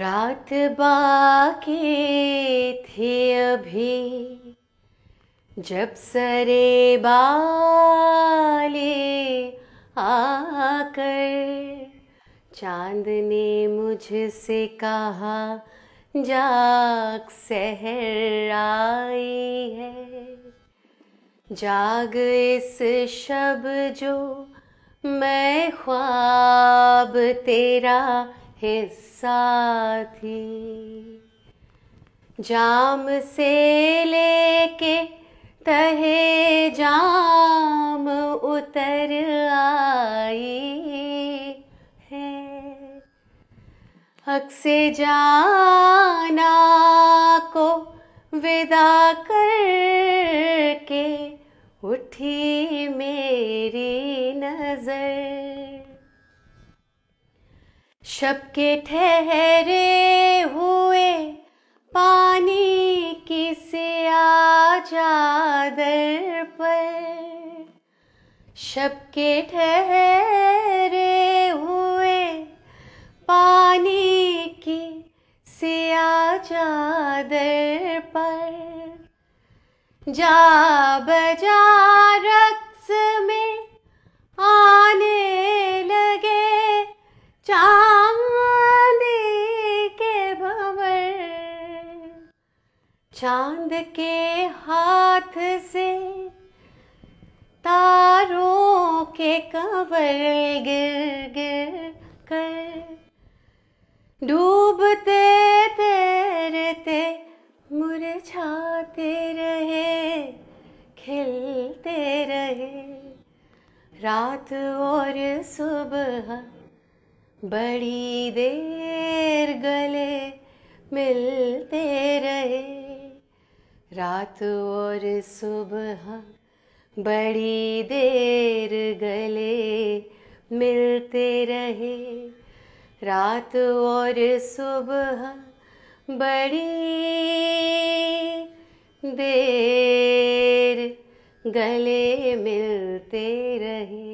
रात बाकी थी अभी जब सरे बाले आकर चांद ने मुझसे कहा जाग सहर आई है जाग इस शब जो मैं ख्वाब तेरा है साथी जाम से लेके तहे जाम उतर आई है हक से जाना को विदा करके उठी मेरी नजर शब के ठहरे हुए पानी की से आजा पर शब के ठहरे हुए पानी की से चादर पर जा बजा रक्स में आने लगे चार चांद के हाथ से तारों के कवर गिर गिर कर डूबते तैरते मुरझाते रहे खिलते रहे रात और सुबह बड़ी देर गले मिलते रहे रात और सुबह बड़ी देर गले मिलते रहे रात और सुबह बड़ी देर गले मिलते रहे